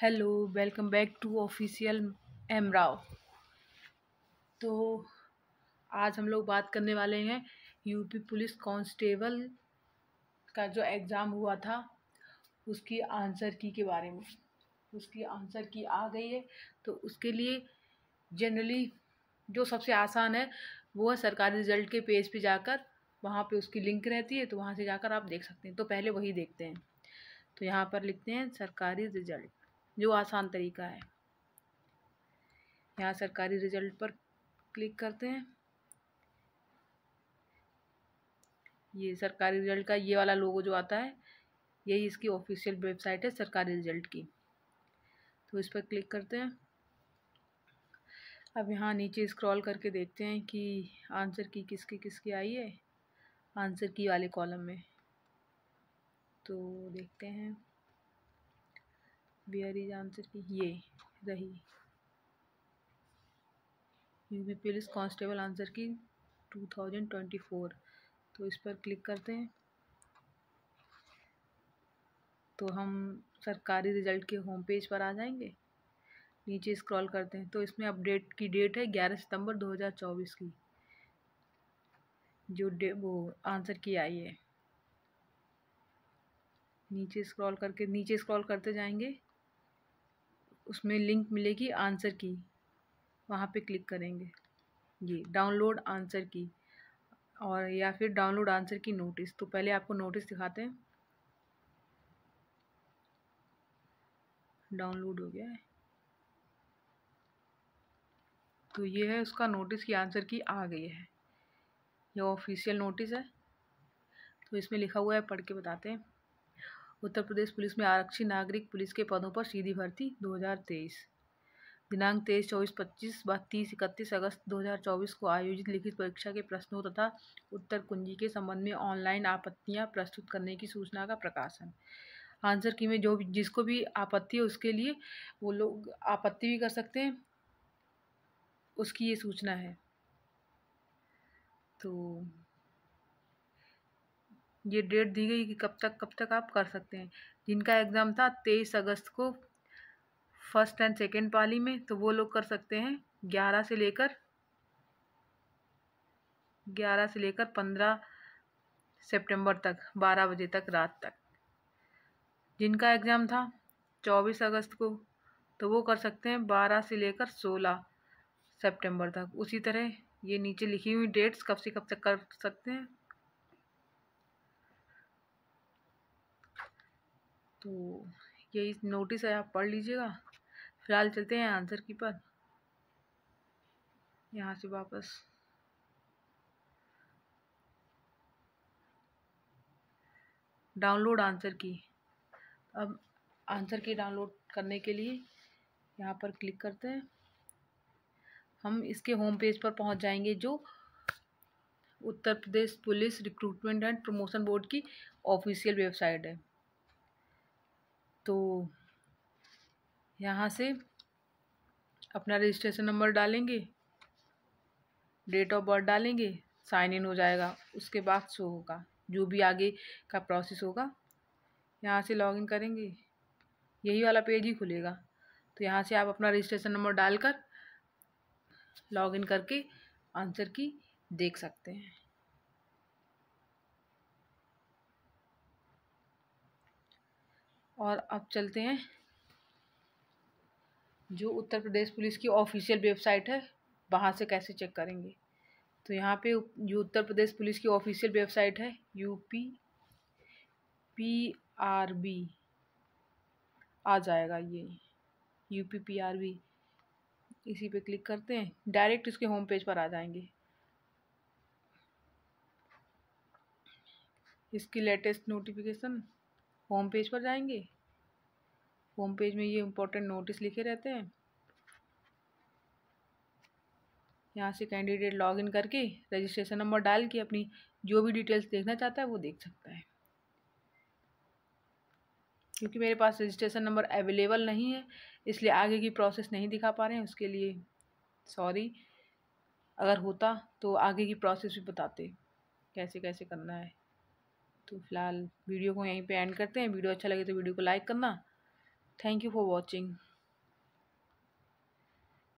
hello welcome back to official M Rao तो आज हम लोग बात करने वाले हैं यूपी पुलिस कांस्टेबल का जो एग्ज़ाम हुआ था उसकी आंसर की के बारे में उसकी आंसर की आ गई है तो उसके लिए जनरली जो सबसे आसान है वो है सरकारी रिजल्ट के पेज पे जाकर वहाँ पे उसकी लिंक रहती है तो वहाँ से जाकर आप देख सकते हैं तो पहले वही देखते हैं तो यहाँ पर लिखते हैं सरकारी रिजल्ट जो आसान तरीका है यहाँ सरकारी रिजल्ट पर क्लिक करते हैं ये सरकारी रिजल्ट का ये वाला लोगो जो आता है यही इसकी ऑफिशियल वेबसाइट है सरकारी रिजल्ट की तो इस पर क्लिक करते हैं अब यहाँ नीचे स्क्रॉल करके देखते हैं कि आंसर की किसकी किसकी आई है आंसर की वाले कॉलम में तो देखते हैं वेयर इज आंसर की ये रही यूपी पुलिस कांस्टेबल आंसर की 2024 तो इस पर क्लिक करते हैं तो हम सरकारी रिजल्ट के होम पेज पर आ जाएंगे नीचे स्क्रॉल करते हैं तो इसमें अपडेट की डेट है 11 सितंबर 2024 की जो डे वो आंसर की आई है नीचे स्क्रॉल करके नीचे स्क्रॉल करते जाएंगे उसमें लिंक मिलेगी आंसर की वहाँ पे क्लिक करेंगे ये डाउनलोड आंसर की और या फिर डाउनलोड आंसर की नोटिस तो पहले आपको नोटिस दिखाते हैं डाउनलोड हो गया है तो ये है उसका नोटिस की आंसर की आ गई है यह ऑफिशियल नोटिस है तो इसमें लिखा हुआ है पढ़ के बताते हैं उत्तर प्रदेश पुलिस में आरक्षी नागरिक पुलिस के पदों पर सीधी भर्ती 2023 दिनांक तेईस चौबीस पच्चीस व तीस इकतीस अगस्त 2024 को आयोजित लिखित परीक्षा के प्रश्नों तथा उत्तर कुंजी के संबंध में ऑनलाइन आपत्तियां प्रस्तुत करने की सूचना का प्रकाशन आंसर की में जो भी जिसको भी आपत्ति है उसके लिए वो लोग आपत्ति भी कर सकते हैं उसकी ये सूचना है तो ये डेट दी गई कि कब तक कब तक आप कर सकते हैं जिनका एग्ज़ाम था तेईस अगस्त को फर्स्ट एंड सेकेंड पाली में तो वो लोग कर सकते हैं ग्यारह से लेकर ग्यारह से लेकर पंद्रह सितंबर तक बारह बजे तक रात तक जिनका एग्ज़ाम था चौबीस अगस्त को तो वो कर सकते हैं बारह से लेकर सोलह सितंबर तक उसी तरह ये नीचे लिखी हुई डेट्स कब से कब तक कर सकते हैं तो यही नोटिस है आप पढ़ लीजिएगा फिलहाल चलते हैं आंसर की पर यहाँ से वापस डाउनलोड आंसर की अब आंसर की डाउनलोड करने के लिए यहाँ पर क्लिक करते हैं हम इसके होम पेज पर पहुँच जाएंगे जो Uttar Pradesh police recruitment and promotion board की ऑफिशियल वेबसाइट है तो यहाँ से अपना रजिस्ट्रेशन नंबर डालेंगे डेट ऑफ बर्थ डालेंगे साइन इन हो जाएगा उसके बाद शो होगा जो भी आगे का प्रोसेस होगा यहाँ से लॉगिन करेंगे यही वाला पेज ही खुलेगा तो यहाँ से आप अपना रजिस्ट्रेशन नंबर डालकर लॉगिन करके आंसर की देख सकते हैं और अब चलते हैं जो उत्तर प्रदेश पुलिस की ऑफिशियल वेबसाइट है वहाँ से कैसे चेक करेंगे तो यहाँ पे जो उत्तर प्रदेश पुलिस की ऑफिशियल वेबसाइट है यूपी पी आर बी आ जाएगा ये U P P R B इसी पे क्लिक करते हैं डायरेक्ट इसके होम पेज पर आ जाएंगे इसकी लेटेस्ट नोटिफिकेशन होम पेज पर जाएंगे होम पेज में ये इम्पोर्टेंट नोटिस लिखे रहते हैं यहाँ से कैंडिडेट लॉगिन करके रजिस्ट्रेशन नंबर डाल के अपनी जो भी डिटेल्स देखना चाहता है वो देख सकता है क्योंकि मेरे पास रजिस्ट्रेशन नंबर अवेलेबल नहीं है इसलिए आगे की प्रोसेस नहीं दिखा पा रहे हैं उसके लिए सॉरी अगर होता तो आगे की प्रोसेस भी बताते कैसे कैसे करना है तो फिलहाल वीडियो को यहीं पे एंड करते हैं वीडियो अच्छा लगे तो वीडियो को लाइक करना थैंक यू फॉर वॉचिंग